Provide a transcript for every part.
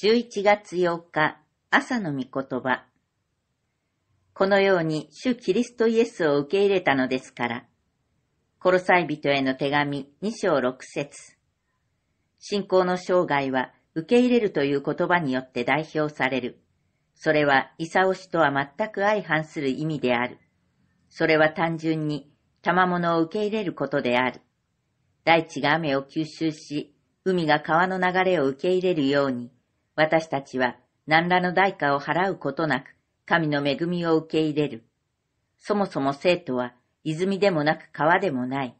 11月8日、朝の御言葉。このように主キリストイエスを受け入れたのですから。コロサイ人への手紙2章6節信仰の生涯は受け入れるという言葉によって代表される。それは、イサオシとは全く相反する意味である。それは単純に、賜物を受け入れることである。大地が雨を吸収し、海が川の流れを受け入れるように、私たちは何らの代価を払うことなく神の恵みを受け入れる。そもそも生徒は泉でもなく川でもない。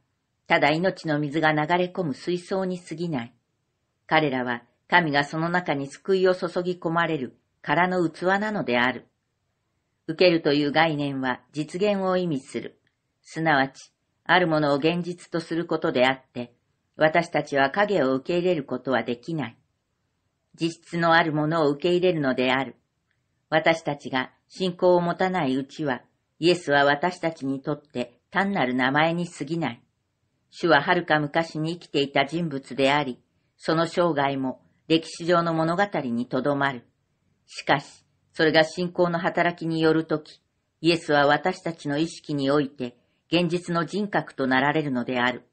ただ命の水が流れ込む水槽に過ぎない。彼らは神がその中に救いを注ぎ込まれる空の器なのである。受けるという概念は実現を意味する。すなわち、あるものを現実とすることであって、私たちは影を受け入れることはできない。実質のあるものを受け入れるのである。私たちが信仰を持たないうちは、イエスは私たちにとって単なる名前に過ぎない。主は遥か昔に生きていた人物であり、その生涯も歴史上の物語にとどまる。しかし、それが信仰の働きによるとき、イエスは私たちの意識において現実の人格となられるのである。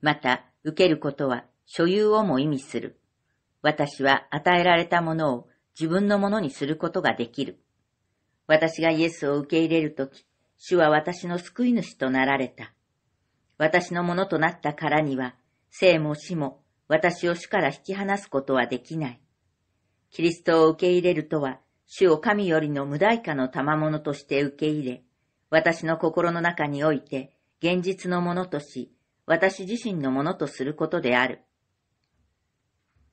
また、受けることは所有をも意味する。私は与えられたものを自分のものにすることができる。私がイエスを受け入れるとき、主は私の救い主となられた。私のものとなったからには、生も死も私を主から引き離すことはできない。キリストを受け入れるとは、主を神よりの無代化の賜物として受け入れ、私の心の中において現実のものとし、私自身のものとすることである。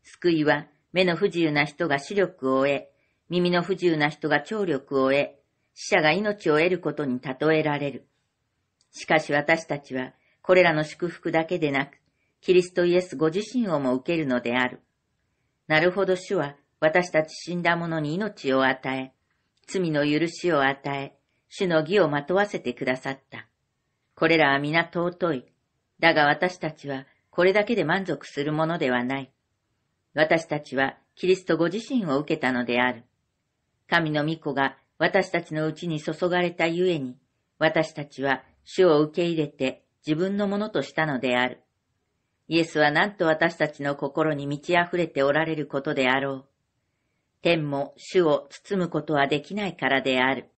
救いは目の不自由な人が視力を得、耳の不自由な人が聴力を得、死者が命を得ることに例えられる。しかし私たちは、これらの祝福だけでなく、キリストイエスご自身をも受けるのである。なるほど主は、私たち死んだ者に命を与え、罪の許しを与え、主の義をまとわせてくださった。これらは皆尊い。だが私たちは、これだけで満足するものではない。私たちはキリストご自身を受けたのである。神の御子が私たちのうちに注がれたゆえに、私たちは主を受け入れて自分のものとしたのである。イエスはなんと私たちの心に満ち溢れておられることであろう。天も主を包むことはできないからである。